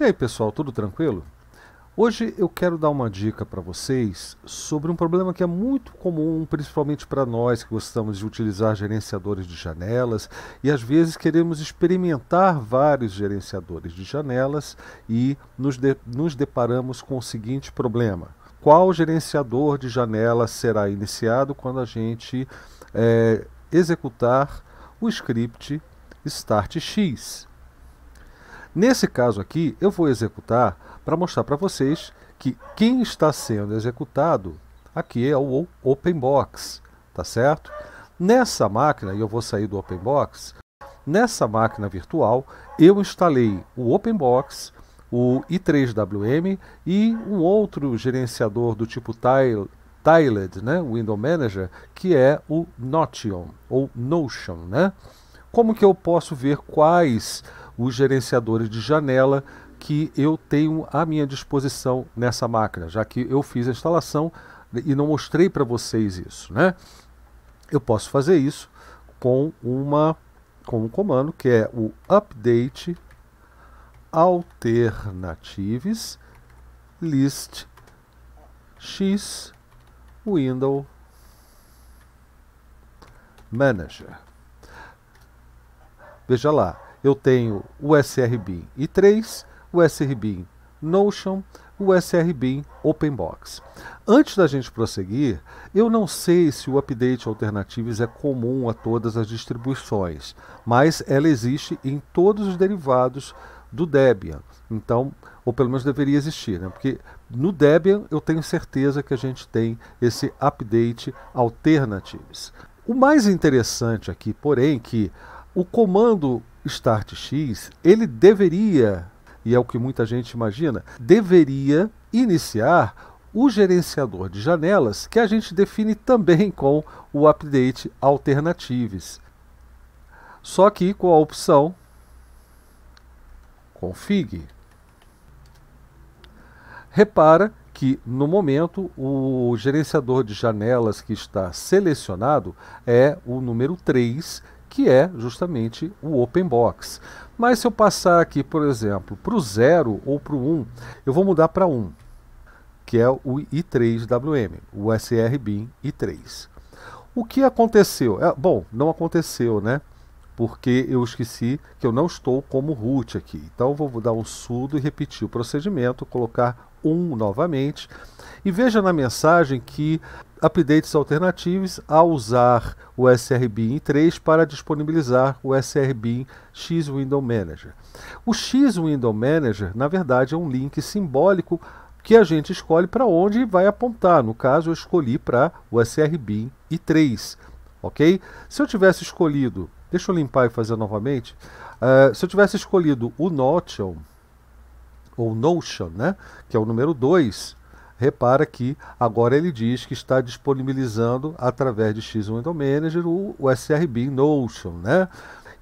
E aí, pessoal, tudo tranquilo? Hoje eu quero dar uma dica para vocês sobre um problema que é muito comum, principalmente para nós que gostamos de utilizar gerenciadores de janelas e às vezes queremos experimentar vários gerenciadores de janelas e nos, de nos deparamos com o seguinte problema: qual gerenciador de janela será iniciado quando a gente é, executar o script StartX? Nesse caso aqui, eu vou executar para mostrar para vocês que quem está sendo executado aqui é o OpenBox, tá certo? Nessa máquina, e eu vou sair do OpenBox, nessa máquina virtual eu instalei o OpenBox, o i3WM e um outro gerenciador do tipo Tile, Tiled, né, Window Manager, que é o Notion ou Notion, né? Como que eu posso ver quais os gerenciadores de janela que eu tenho à minha disposição nessa máquina, já que eu fiz a instalação e não mostrei para vocês isso, né? Eu posso fazer isso com uma com um comando que é o update alternatives list x window manager. Veja lá, eu tenho o SRBIM i3, o SRBIM Notion, o SRBIM OpenBox. Antes da gente prosseguir, eu não sei se o update alternatives é comum a todas as distribuições, mas ela existe em todos os derivados do Debian. Então, ou pelo menos deveria existir, né? Porque no Debian eu tenho certeza que a gente tem esse update alternatives. O mais interessante aqui, porém, é que o comando StartX, ele deveria, e é o que muita gente imagina, deveria iniciar o gerenciador de janelas, que a gente define também com o update alternatives. Só que com a opção config. Repara que no momento o gerenciador de janelas que está selecionado é o número 3, que é justamente o open box. Mas se eu passar aqui, por exemplo, para o 0 ou para o 1, um, eu vou mudar para 1, um, que é o I3WM, o SR-BIM I3. O que aconteceu? É, bom, não aconteceu, né? porque eu esqueci que eu não estou como root aqui. Então vou dar um sudo e repetir o procedimento, colocar 1 novamente. E veja na mensagem que updates alternativos a usar o srbin 3 para disponibilizar o SRBin X Window Manager. O X Window Manager, na verdade, é um link simbólico que a gente escolhe para onde vai apontar. No caso, eu escolhi para o srbin I3, ok? Se eu tivesse escolhido Deixa eu limpar e fazer novamente. Uh, se eu tivesse escolhido o Notion, ou Notion, né, que é o número 2, repara que agora ele diz que está disponibilizando através de X Window Manager o, o SRB Notion, né?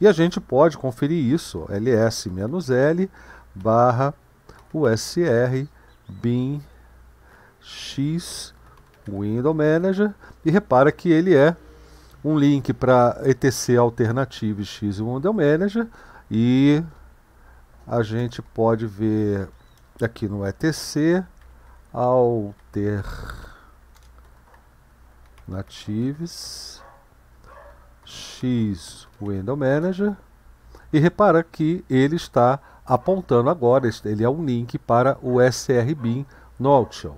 E a gente pode conferir isso, ls-l barra usr bin x window manager e repara que ele é um link para etc alternative x e Manager e a gente pode ver aqui no etc alternatives x Window Manager e repara que ele está apontando agora, ele é um link para o SRBIM no Altium.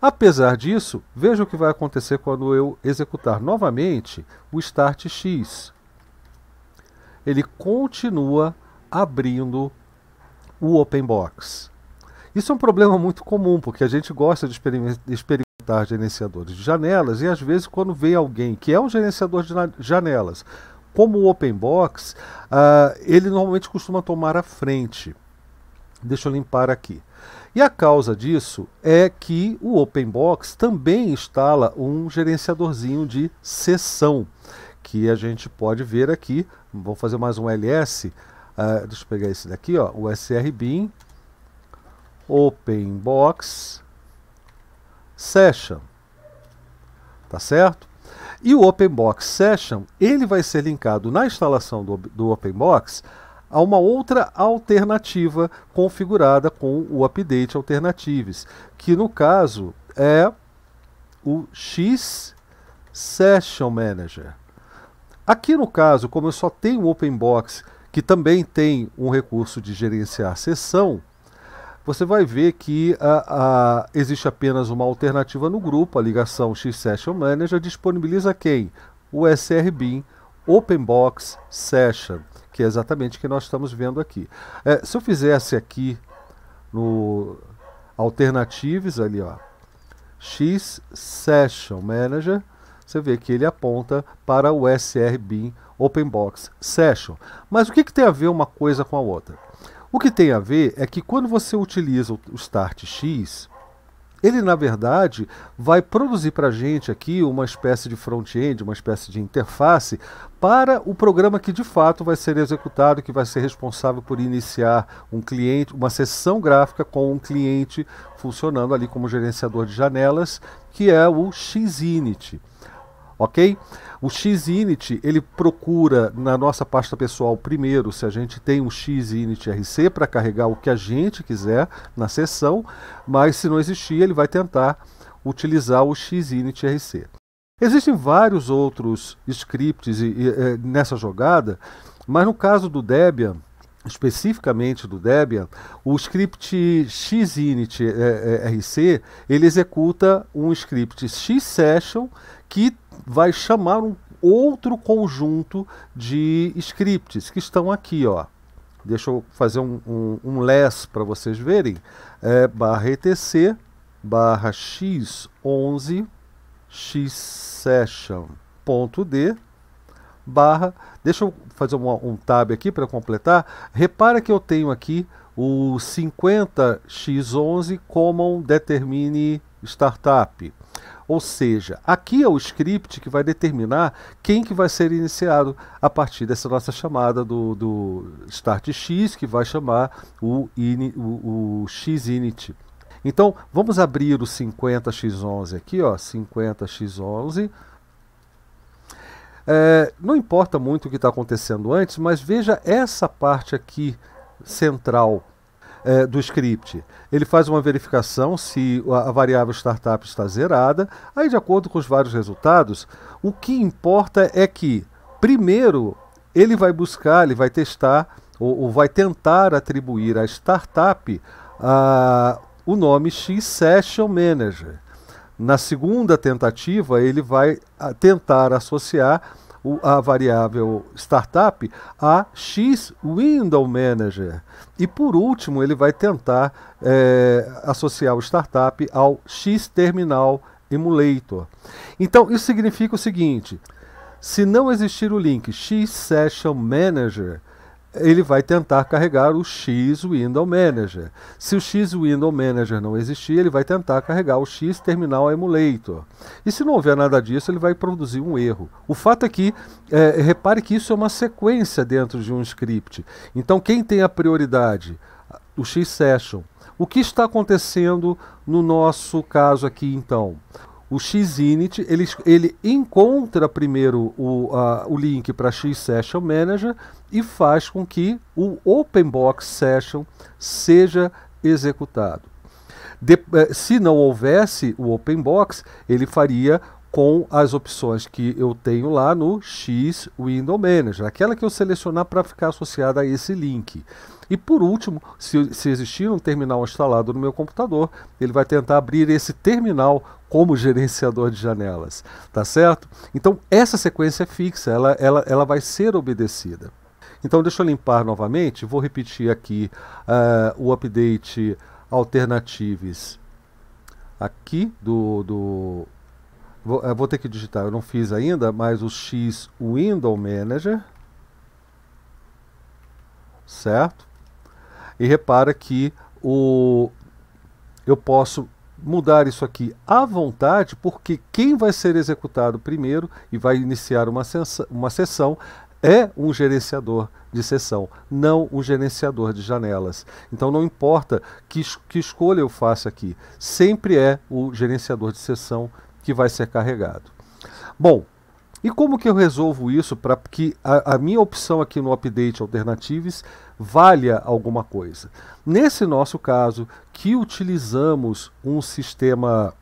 Apesar disso, veja o que vai acontecer quando eu executar novamente o start x. Ele continua abrindo o open box. Isso é um problema muito comum, porque a gente gosta de experimentar gerenciadores de janelas e às vezes quando vem alguém que é um gerenciador de janelas, como o open box, uh, ele normalmente costuma tomar a frente. Deixa eu limpar aqui. E a causa disso é que o OpenBox também instala um gerenciadorzinho de sessão, que a gente pode ver aqui. Vou fazer mais um LS. Uh, ah, deixa eu pegar esse daqui, ó, o SRBIN OpenBox Session. Tá certo? E o OpenBox Session, ele vai ser linkado na instalação do, do OpenBox a uma outra alternativa configurada com o update alternatives, que no caso é o X Session Manager. Aqui no caso, como eu só tenho o OpenBox, que também tem um recurso de gerenciar sessão, você vai ver que a, a, existe apenas uma alternativa no grupo, a ligação X-Session Manager disponibiliza quem? O SRBIM OpenBox Session que é exatamente o que nós estamos vendo aqui. É, se eu fizesse aqui no Alternatives, ali ó, X Session Manager, você vê que ele aponta para o SRBIM Open Box Session. Mas o que, que tem a ver uma coisa com a outra? O que tem a ver é que quando você utiliza o Start X, ele, na verdade, vai produzir para a gente aqui uma espécie de front-end, uma espécie de interface para o programa que de fato vai ser executado, que vai ser responsável por iniciar um cliente, uma sessão gráfica com um cliente funcionando ali como gerenciador de janelas, que é o Xinit ok? O xinit ele procura na nossa pasta pessoal primeiro se a gente tem o um x RC para carregar o que a gente quiser na sessão, mas se não existir, ele vai tentar utilizar o xinitrc. RC. Existem vários outros scripts e, e, e, eh, nessa jogada, mas no caso do Debian, especificamente do Debian, o script xinitrc é, é, ele executa um script xsession que vai chamar um outro conjunto de scripts que estão aqui, ó. Deixa eu fazer um, um, um less para vocês verem. É, barra etc barra x11 xsession.d barra. Deixa eu fazer um, um tab aqui para completar. Repara que eu tenho aqui o 50x11 um Determine Startup. Ou seja, aqui é o script que vai determinar quem que vai ser iniciado a partir dessa nossa chamada do, do startx, que vai chamar o, o, o xinit. Então, vamos abrir o 50x11 aqui, ó, 50x11 é, não importa muito o que está acontecendo antes, mas veja essa parte aqui central é, do script. Ele faz uma verificação se a, variável startup está zerada. Aí, de acordo com os vários resultados, o que importa é que, primeiro, ele vai buscar, ele vai testar ou, ou vai tentar atribuir à startup a, o nome X Session Manager. Na segunda tentativa, ele vai ah, tentar associar a variável startup a X Window Manager. E por último, ele vai tentar é, associar o startup ao X Terminal Emulator. Então, isso significa o seguinte: se não existir o link X Session Manager, ele vai tentar carregar o X Window Manager. Se o X Window Manager não existir, ele vai tentar carregar o X Terminal Emulator. E se não houver nada disso, ele vai produzir um erro. O fato é que, é, repare que isso é uma sequência dentro de um script. Então, quem tem a prioridade? O X Session. O que está acontecendo no nosso caso aqui, então? O Xinit ele, ele encontra primeiro o, o link para X Session Manager e faz com que o OpenBox Session seja executado. De, eh, se não houvesse o OpenBox, ele faria com as opções que eu tenho lá no X Window Manager, aquela que eu selecionar para ficar associada a esse link. E por último, se, se existir um terminal instalado no meu computador, ele vai tentar abrir esse terminal como gerenciador de janelas, tá certo? Então essa sequência é fixa, ela, ela, ela vai ser obedecida. Então deixa eu limpar novamente, vou repetir aqui uh, o update alternatives aqui do, do vou, eh, vou, ter que digitar, eu não fiz ainda, mas o X Window Manager, certo? E repara que o, eu posso mudar isso aqui à vontade, porque quem vai ser executado primeiro e vai iniciar uma, sessão, uma sessão é um gerenciador de sessão, não um gerenciador de janelas. Então não importa que, que escolha eu faça aqui, sempre é o gerenciador de sessão que vai ser carregado. Bom, e como que eu resolvo isso para que a, a, minha opção aqui no Update Alternatives valha alguma coisa? Nesse nosso caso, que utilizamos um sistema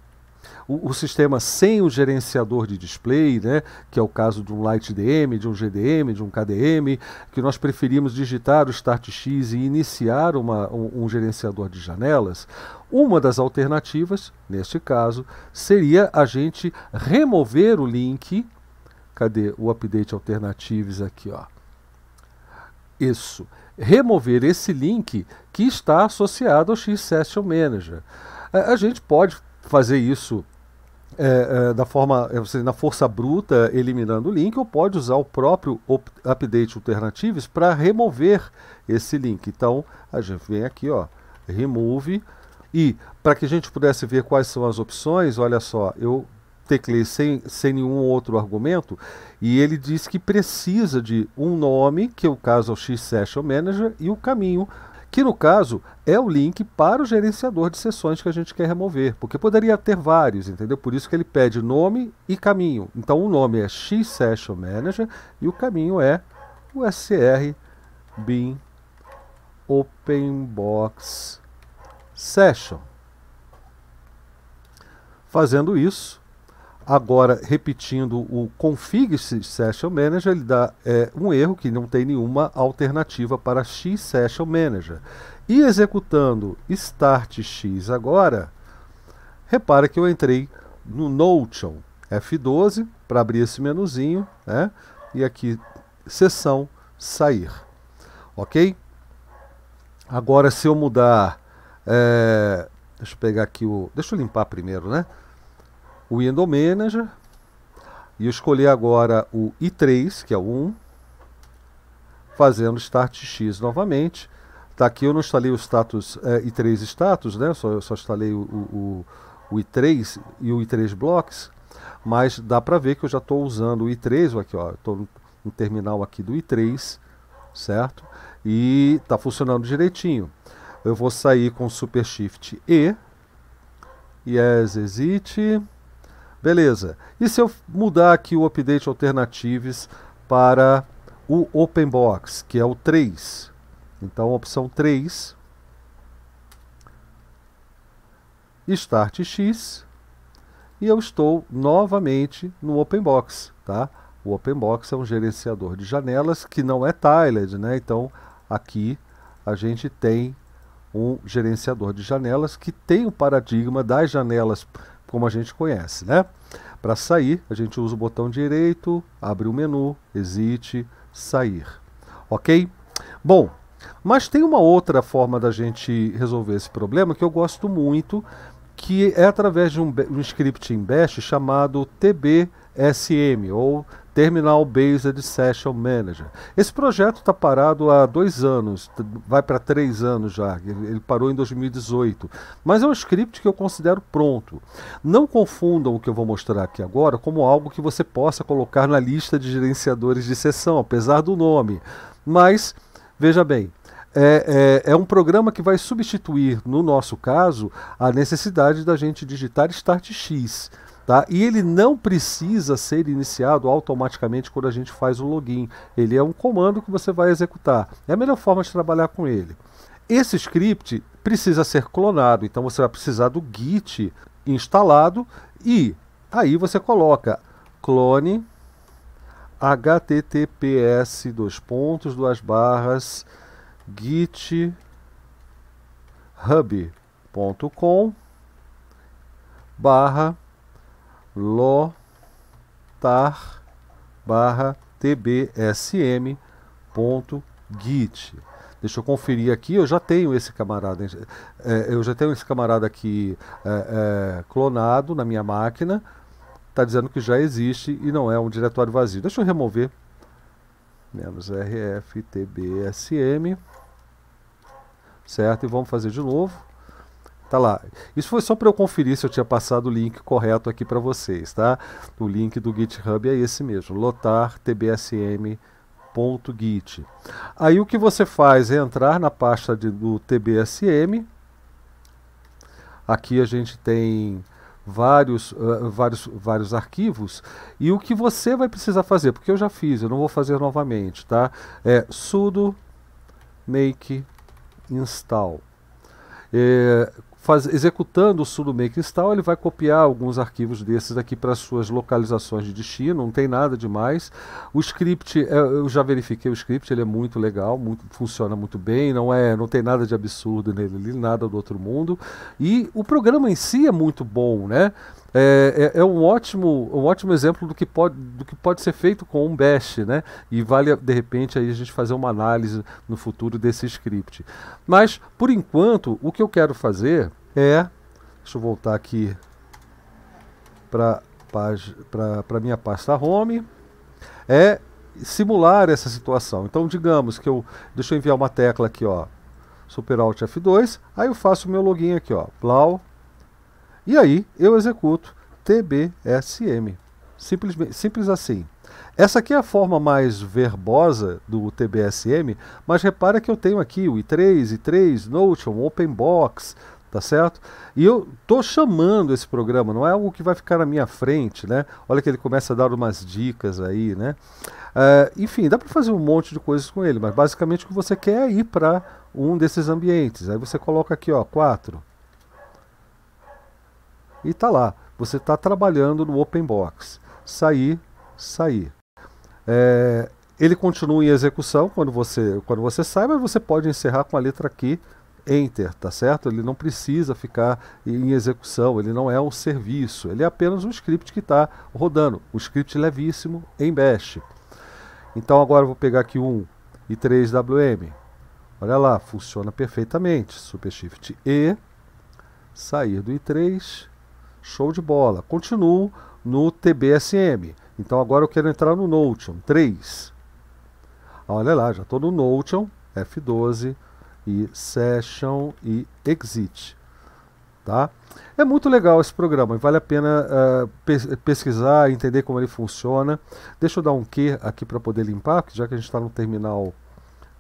o, o sistema sem o gerenciador de display, né, que é o caso de um LightDM, de um GDM, de um KDM, que nós preferimos digitar o StartX e iniciar uma, um, um gerenciador de janelas, uma das alternativas, neste caso, seria a gente remover o link Cadê o update alternatives aqui, ó? Isso. Remover esse link que está associado ao X-Session Manager. É, a, gente pode fazer isso é, é, da forma seja, é, na força bruta eliminando o link ou pode usar o próprio update alternatives para remover esse link então a gente vem aqui ó remove e para que a gente pudesse ver quais são as opções olha só eu teclei sem, sem nenhum outro argumento, e ele diz que precisa de um nome, que no caso é o X Session Manager, e o caminho, que no caso é o link para o gerenciador de sessões que a gente quer remover, porque poderia ter vários, entendeu? Por isso que ele pede nome e caminho. Então o nome é X Session Manager e o caminho é o bin openbox session. Fazendo isso, Agora, repetindo o config session manager, ele dá é, um erro que não tem nenhuma alternativa para x session manager. E executando start x agora, repara que eu entrei no Notion F12 para abrir esse menuzinho, né? E aqui sessão sair, ok? Agora se eu mudar, é, deixa eu pegar aqui o, deixa eu limpar primeiro, né? o Window Manager e escolher agora o i3, que é o 1, fazendo Start X novamente. Tá aqui eu não instalei o status é, eh, i3 status, né? Só, só instalei o, o, o, i3 e o i3 blocks, mas dá para ver que eu já estou usando o i3 aqui, ó, estou no terminal aqui do i3, certo? E tá funcionando direitinho. Eu vou sair com Super Shift E, Yes Exit. Beleza. E se eu mudar aqui o update alternatives para o open box, que é o 3? Então, a opção 3, Start X, e eu estou novamente no open box, tá? O open box é um gerenciador de janelas que não é tiled, né? Então, aqui a gente tem um gerenciador de janelas que tem o paradigma das janelas como a gente conhece, né? Para sair, a gente usa o botão direito, abre o menu, exit, sair. Ok? Bom, mas tem uma outra forma da gente resolver esse problema que eu gosto muito, que é através de um, um script em Bash chamado tbsm, ou Terminal Based Session Manager. Esse projeto está parado há dois anos, vai para três anos já, ele parou em 2018. Mas é um script que eu considero pronto. Não confundam o que eu vou mostrar aqui agora como algo que você possa colocar na lista de gerenciadores de sessão, apesar do nome. Mas, veja bem, é, é, é, um programa que vai substituir, no nosso caso, a necessidade da gente digitar Start X. Tá? E ele não precisa ser iniciado automaticamente quando a gente faz o login. Ele é um comando que você vai executar. É a melhor forma de trabalhar com ele. Esse script precisa ser clonado, então você vai precisar do git instalado e aí você coloca clone https dois pontos duas barras git hub.com barra lotar barra tbsm.git. Deixa eu conferir aqui, eu já tenho esse camarada, é, eu já tenho esse camarada aqui é, é, clonado na minha máquina, está dizendo que já existe e não é um diretório vazio. Deixa eu remover, menos rftbsm, certo, e vamos fazer de novo. Tá lá. Isso foi só para eu conferir se eu tinha passado o link correto aqui para vocês, tá? O link do GitHub é esse mesmo, lotartbsm.git. Aí o que você faz é entrar na pasta de, do tbsm. Aqui a gente tem vários, uh, vários, vários arquivos e o que você vai precisar fazer, porque eu já fiz, eu não vou fazer novamente, tá? É sudo make install. É, faz, executando o sudo make install, ele vai copiar alguns arquivos desses aqui para suas localizações de destino, não tem nada demais. O script, é, eu já verifiquei o script, ele é muito legal, muito, funciona muito bem, não, é, não tem nada de absurdo nele, nada do outro mundo. E o programa em si é muito bom, né? é, é, é, um, ótimo, um ótimo exemplo do que, pode, do que pode ser feito com um bash, né? E vale, de repente, aí a gente fazer uma análise no futuro desse script. Mas, por enquanto, o que eu quero fazer é... Deixa eu voltar aqui para a minha pasta Home. É simular essa situação. Então, digamos que eu... Deixa eu enviar uma tecla aqui, ó. Super Alt F2. Aí eu faço o meu login aqui, ó. plau e aí eu executo TBSM. Simples, simples assim. Essa aqui é a forma mais verbosa do TBSM, mas repara que eu tenho aqui o i3, i3, Notion, OpenBox, tá certo? E eu tô chamando esse programa, não é algo que vai ficar na minha frente, né? Olha que ele começa a dar umas dicas aí, né? Uh, enfim, dá para fazer um monte de coisas com ele, mas basicamente o que você quer é ir para um desses ambientes. Aí você coloca aqui, ó, 4, e está lá. Você está trabalhando no open box. Sair, sair. É, ele continua em execução quando você, quando você sai, mas você pode encerrar com a letra aqui Enter, tá certo? Ele não precisa ficar em execução, ele não é um serviço, ele é apenas um script que está rodando, um script levíssimo em Bash. Então agora eu vou pegar aqui um e 3WM. Olha lá, funciona perfeitamente. Super Shift E, sair do I3, Show de bola. Continuo no TBSM. Então agora eu quero entrar no Notion 3. Olha lá, já estou no Notion F12 e Session e Exit. Tá? É muito legal esse programa, vale a pena uh, pesquisar, entender como ele funciona. Deixa eu dar um Q aqui para poder limpar, já que a gente está no terminal,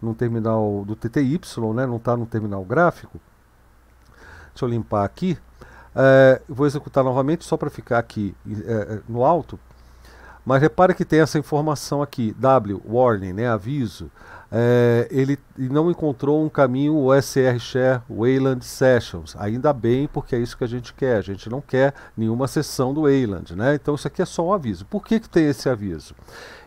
no terminal do TTY, né? não está no terminal gráfico. Deixa eu limpar aqui. É, vou executar novamente só para ficar aqui é, é, no alto. Mas repare que tem essa informação aqui, W, warning, né, aviso. ele não encontrou um caminho OSR Share Wayland Sessions. Ainda bem, porque é isso que a gente quer. A gente não quer nenhuma sessão do Wayland, né? Então isso aqui é só um aviso. Por que, que tem esse aviso?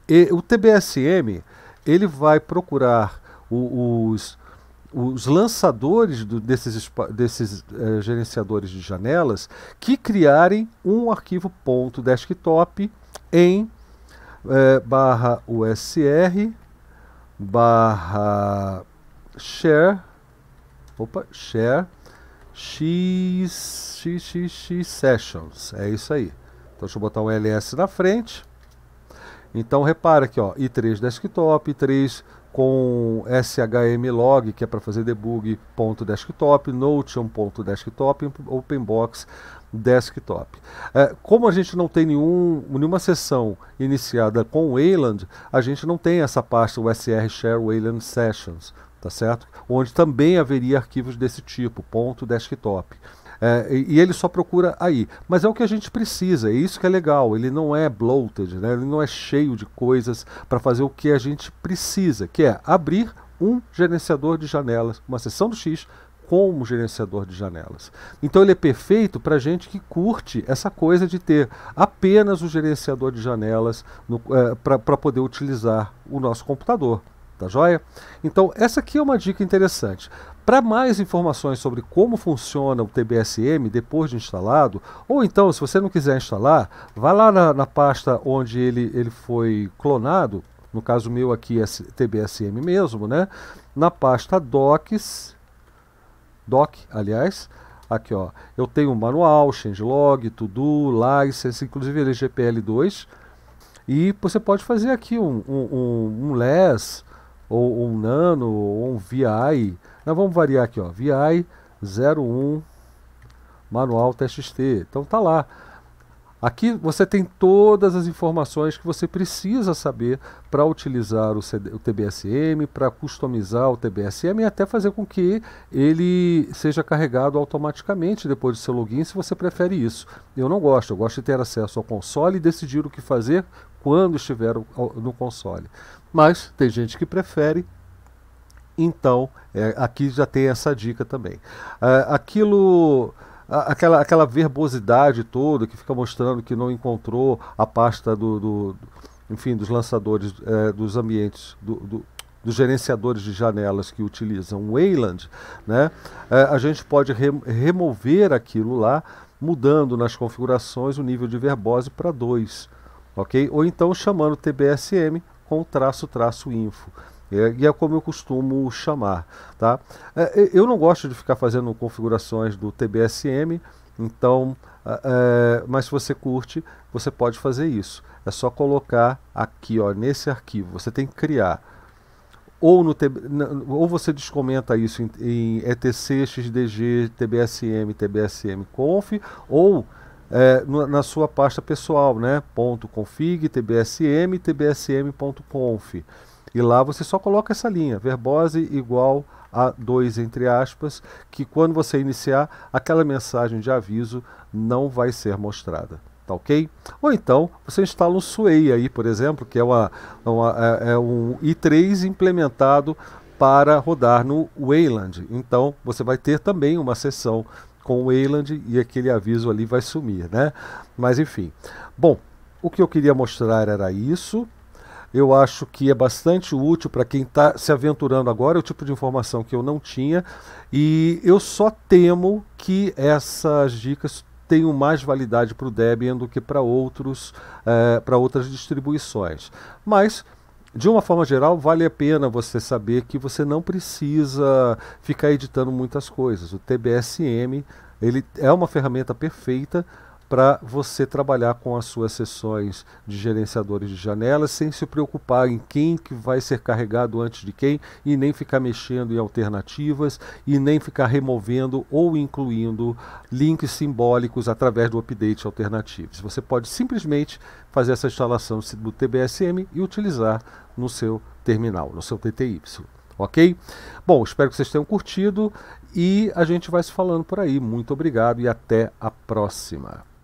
E, o TBSM, ele vai procurar o, os os lançadores do, desses, desses eh, gerenciadores de janelas que criarem um arquivo ponto .desktop em eh, barra usr barra share opa share x, x, x, x sessions é isso aí então deixa eu botar um ls na frente então repara aqui, ó, i3 desktop, i3 com shmlog, que é para fazer debug, ponto desktop, ponto desktop, OpenBox, desktop. É, como a gente não tem nenhum, nenhuma sessão iniciada com Wayland, a gente não tem essa pasta USR Share Wayland Sessions, tá certo? Onde também haveria arquivos desse tipo, ponto desktop. É, e, ele só procura aí. Mas é o que a gente precisa, é isso que é legal. Ele não é bloated, né? ele não é cheio de coisas para fazer o que a gente precisa, que é abrir um gerenciador de janelas, uma seção do X como gerenciador de janelas. Então ele é perfeito para gente que curte essa coisa de ter apenas o gerenciador de janelas é, para poder utilizar o nosso computador. Tá joia? Então, essa aqui é uma dica interessante. Para mais informações sobre como funciona o TBSM depois de instalado, ou então, se você não quiser instalar, vá lá na, na pasta onde ele, ele foi clonado, no caso meu aqui é TBSM mesmo, né? Na pasta docs, doc, aliás, aqui ó, eu tenho um manual, changelog, todo, license, inclusive ele é GPL2, e você pode fazer aqui um, um, um, um LES, ou um Nano, ou um VI, nós vamos variar aqui, ó, VI 01 manual TXT. Então tá lá. Aqui você tem todas as informações que você precisa saber para utilizar o, CD, o TBSM, para customizar o TBSM e até fazer com que ele seja carregado automaticamente depois do seu login, se você prefere isso. Eu não gosto, eu gosto de ter acesso ao console e decidir o que fazer quando estiver no console. Mas tem gente que prefere então, é, aqui já tem essa dica também. É, aquilo aquela, aquela verbosidade toda que fica mostrando que não encontrou a pasta do, do enfim, dos lançadores, é, dos ambientes, do, do, dos gerenciadores de janelas que utilizam Wayland, né, é, a gente pode re remover aquilo lá, mudando nas configurações o nível de verbose para 2, ok? Ou então chamando TBSM com traço traço info. É, e é como eu costumo chamar. Tá? É, eu não gosto de ficar fazendo configurações do TBSM, então, é, mas se você curte, você pode fazer isso. É só colocar aqui ó, nesse arquivo. Você tem que criar. Ou, no ou você descomenta isso em, em etc, xdg, tbsm, tbsmconf ou é, na sua pasta pessoal, né? .config, tbsm, tbsm.conf. E lá você só coloca essa linha, verbose igual a 2 entre aspas, que quando você iniciar, aquela mensagem de aviso não vai ser mostrada. Tá ok? Ou então você instala um Sway aí, por exemplo, que é, uma, uma é, é um i3 implementado para rodar no Wayland. Então você vai ter também uma sessão com o Wayland e aquele aviso ali vai sumir, né? Mas enfim. Bom, o que eu queria mostrar era isso eu acho que é bastante útil para quem está se aventurando agora, é o tipo de informação que eu não tinha, e eu só temo que essas dicas tenham mais validade para o Debian do que para outros, é, eh, para outras distribuições. Mas de uma forma geral, vale a pena você saber que você não precisa ficar editando muitas coisas. O TBSM ele é uma ferramenta perfeita para você trabalhar com as suas sessões de gerenciadores de janelas sem se preocupar em quem que vai ser carregado antes de quem e nem ficar mexendo em alternativas e nem ficar removendo ou incluindo links simbólicos através do update alternativos Você pode simplesmente fazer essa instalação do TBSM e utilizar no seu terminal, no seu TTY. Ok? Bom, espero que vocês tenham curtido e a gente vai se falando por aí. Muito obrigado e até a próxima.